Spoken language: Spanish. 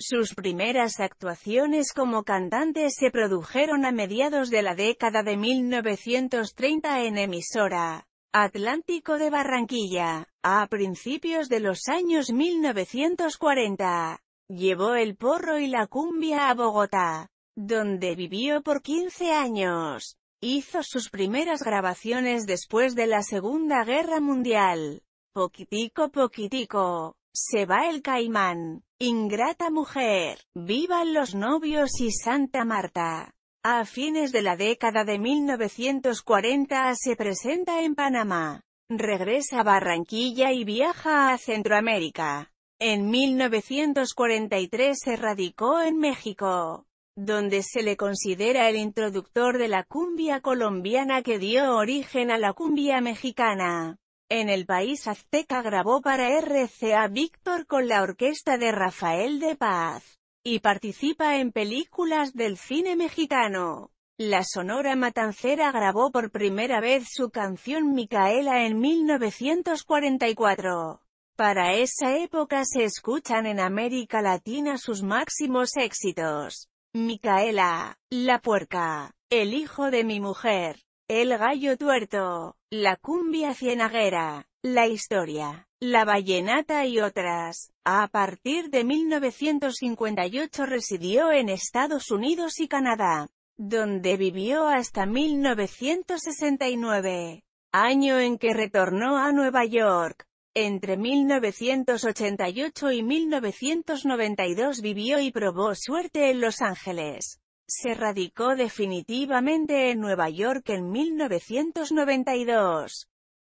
Sus primeras actuaciones como cantante se produjeron a mediados de la década de 1930 en emisora Atlántico de Barranquilla. A principios de los años 1940, llevó el porro y la cumbia a Bogotá, donde vivió por 15 años. Hizo sus primeras grabaciones después de la Segunda Guerra Mundial. Poquitico poquitico. Se va el caimán. Ingrata mujer. Vivan los novios y Santa Marta. A fines de la década de 1940 se presenta en Panamá. Regresa a Barranquilla y viaja a Centroamérica. En 1943 se radicó en México, donde se le considera el introductor de la cumbia colombiana que dio origen a la cumbia mexicana. En el país azteca grabó para RCA Víctor con la orquesta de Rafael de Paz, y participa en películas del cine mexicano. La Sonora Matancera grabó por primera vez su canción Micaela en 1944. Para esa época se escuchan en América Latina sus máximos éxitos. Micaela, La Puerca, El hijo de mi mujer, el gallo tuerto, la cumbia cienaguera, la historia, la vallenata y otras. A partir de 1958 residió en Estados Unidos y Canadá, donde vivió hasta 1969, año en que retornó a Nueva York. Entre 1988 y 1992 vivió y probó suerte en Los Ángeles. Se radicó definitivamente en Nueva York en 1992.